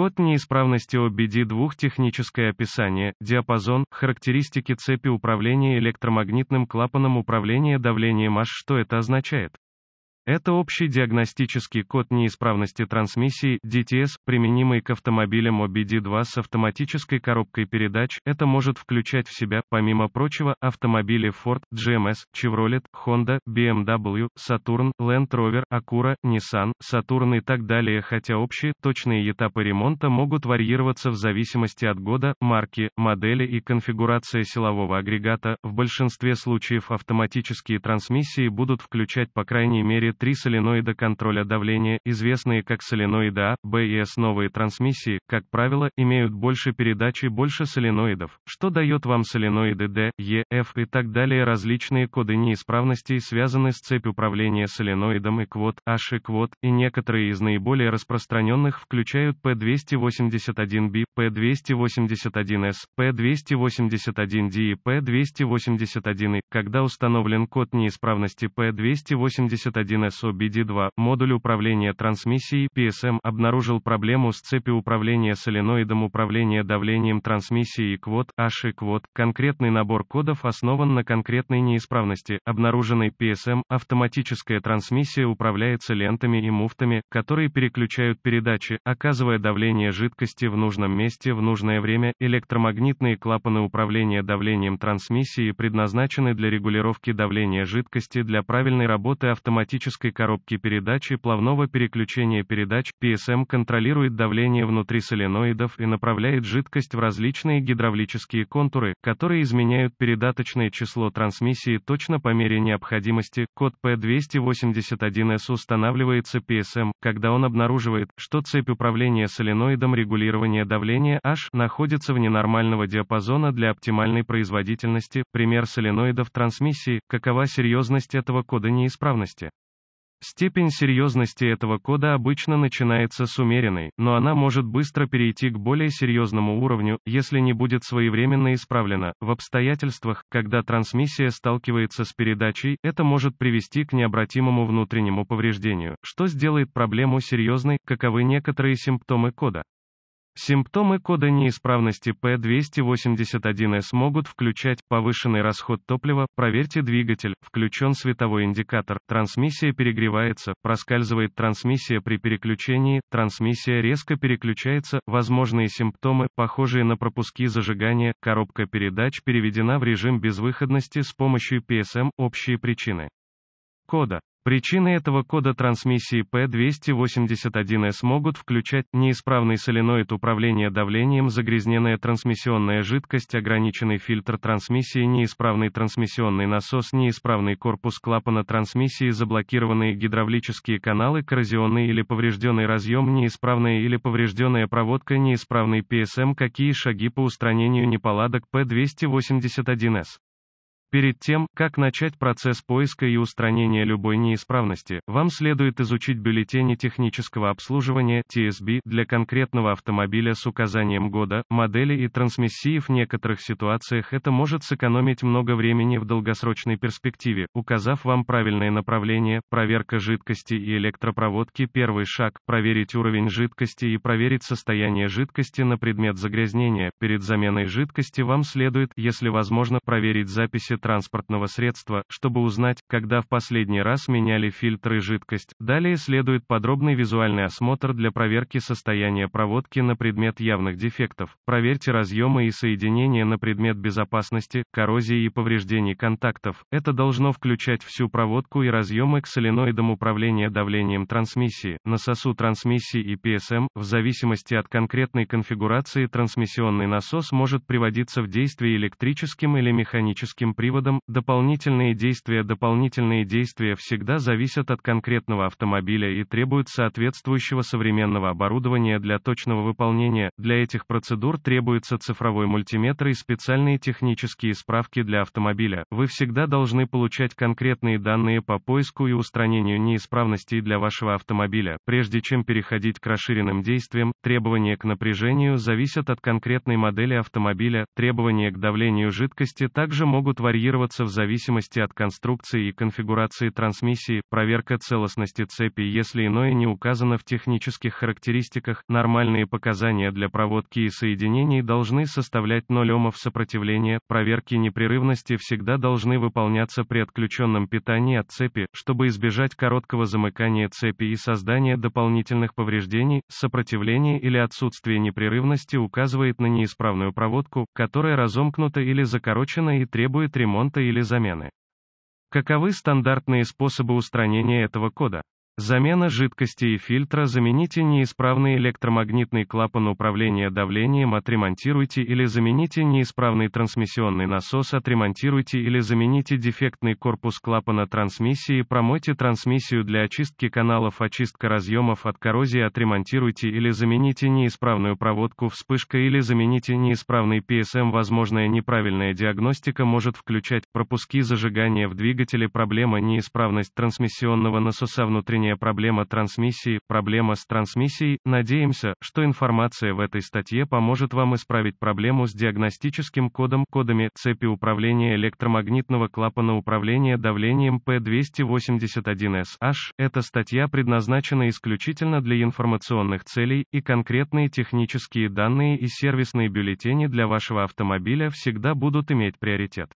Код неисправности OBD2 техническое описание, диапазон, характеристики цепи управления электромагнитным клапаном управления давлением H. Что это означает? Это общий диагностический код неисправности трансмиссии DTS, применимый к автомобилям OBD2 с автоматической коробкой передач. Это может включать в себя, помимо прочего, автомобили Ford, GMS, эм Chevrolet, Honda, BMW, Saturn, эм Land Rover, Acura, Nissan, Saturn и так далее, хотя общие точные этапы ремонта могут варьироваться в зависимости от года, марки, модели и конфигурации силового агрегата. В большинстве случаев автоматические трансмиссии будут включать по крайней мере три соленоида контроля давления, известные как соленоиды А, Б и С. Новые трансмиссии, как правило, имеют больше передач и больше соленоидов, что дает вам соленоиды D, E, F и так далее. Различные коды неисправностей связаны с цепью управления соленоидом и квот, H и квот, и некоторые из наиболее распространенных включают P281B, P281S, P281D и p 281 i когда установлен код неисправности P281S ISO 2 модуль управления трансмиссией PSM обнаружил проблему с цепью управления соленоидом управления давлением трансмиссии и квот, H и квот. Конкретный набор кодов основан на конкретной неисправности, обнаруженной PSM. Автоматическая трансмиссия управляется лентами и муфтами, которые переключают передачи, оказывая давление жидкости в нужном месте в нужное время. Электромагнитные клапаны управления давлением трансмиссии предназначены для регулировки давления жидкости для правильной работы автоматически автоматической коробки передач и плавного переключения передач, PSM контролирует давление внутри соленоидов и направляет жидкость в различные гидравлические контуры, которые изменяют передаточное число трансмиссии точно по мере необходимости. Код P281S устанавливается PSM, когда он обнаруживает, что цепь управления соленоидом регулирования давления H находится вне нормального диапазона для оптимальной производительности, пример соленоидов трансмиссии, какова серьезность этого кода неисправности. Степень серьезности этого кода обычно начинается с умеренной, но она может быстро перейти к более серьезному уровню, если не будет своевременно исправлена. В обстоятельствах, когда трансмиссия сталкивается с передачей, это может привести к необратимому внутреннему повреждению, что сделает проблему серьезной, каковы некоторые симптомы кода. Симптомы кода неисправности P281S могут включать повышенный расход топлива, проверьте двигатель, включен световой индикатор, трансмиссия перегревается, проскальзывает трансмиссия при переключении, трансмиссия резко переключается, возможные симптомы, похожие на пропуски зажигания, коробка передач переведена в режим безвыходности с помощью PSM, общие причины кода. Причины этого кода трансмиссии P281S могут включать неисправный соленоид управления давлением, загрязненная трансмиссионная жидкость, ограниченный фильтр трансмиссии, неисправный трансмиссионный насос, неисправный корпус клапана трансмиссии, заблокированные гидравлические каналы, коррозионный или поврежденный разъем, неисправная или поврежденная проводка, неисправный PSM. Какие шаги по устранению неполадок P281S? Перед тем, как начать процесс поиска и устранения любой неисправности, вам следует изучить бюллетени технического обслуживания TSB для конкретного автомобиля с указанием года, модели и трансмиссии в некоторых ситуациях это может сэкономить много времени в долгосрочной перспективе, указав вам правильное направление, проверка жидкости и электропроводки первый шаг, проверить уровень жидкости и проверить состояние жидкости на предмет загрязнения, перед заменой жидкости вам следует, если возможно, проверить записи транспортного средства, чтобы узнать, когда в последний раз меняли фильтры и жидкость. Далее следует подробный визуальный осмотр для проверки состояния проводки на предмет явных дефектов. Проверьте разъемы и соединения на предмет безопасности, коррозии и повреждений контактов. Это должно включать всю проводку и разъемы к соленоидам управления давлением трансмиссии, насосу трансмиссии и PSM. В зависимости от конкретной конфигурации трансмиссионный насос может приводиться в действие электрическим или механическим прибором приводом, дополнительные действия Дополнительные действия всегда зависят от конкретного автомобиля и требуют соответствующего современного оборудования для точного выполнения. Для этих процедур требуется цифровой мультиметр и специальные технические справки для автомобиля. Вы всегда должны получать конкретные данные по поиску и устранению неисправностей для вашего автомобиля. Прежде чем переходить к расширенным действиям, требования к напряжению зависят от конкретной модели автомобиля, требования к давлению жидкости также могут варьироваться варьироваться в зависимости от конструкции и конфигурации трансмиссии, проверка целостности цепи если иное не указано в технических характеристиках, нормальные показания для проводки и соединений должны составлять 0 омов сопротивления, проверки непрерывности всегда должны выполняться при отключенном питании от цепи, чтобы избежать короткого замыкания цепи и создания дополнительных повреждений, сопротивление или отсутствие непрерывности указывает на неисправную проводку, которая разомкнута или закорочена и требует ремонта ремонта или замены. Каковы стандартные способы устранения этого кода? Замена жидкости и фильтра Замените неисправный электромагнитный клапан управления давлением Отремонтируйте или замените неисправный трансмиссионный насос Отремонтируйте или замените дефектный корпус клапана трансмиссии Промойте трансмиссию для очистки каналов Очистка разъемов от коррозии Отремонтируйте или замените неисправную проводку Вспышка или замените неисправный PSM Возможная неправильная диагностика может включать пропуски зажигания в двигателе Проблема неисправность трансмиссионного насоса внутренней Ранее проблема трансмиссии, проблема с трансмиссией, надеемся, что информация в этой статье поможет вам исправить проблему с диагностическим кодом, кодами, цепи управления электромагнитного клапана управления давлением P281SH. Эта статья предназначена исключительно для информационных целей, и конкретные технические данные и сервисные бюллетени для вашего автомобиля всегда будут иметь приоритет.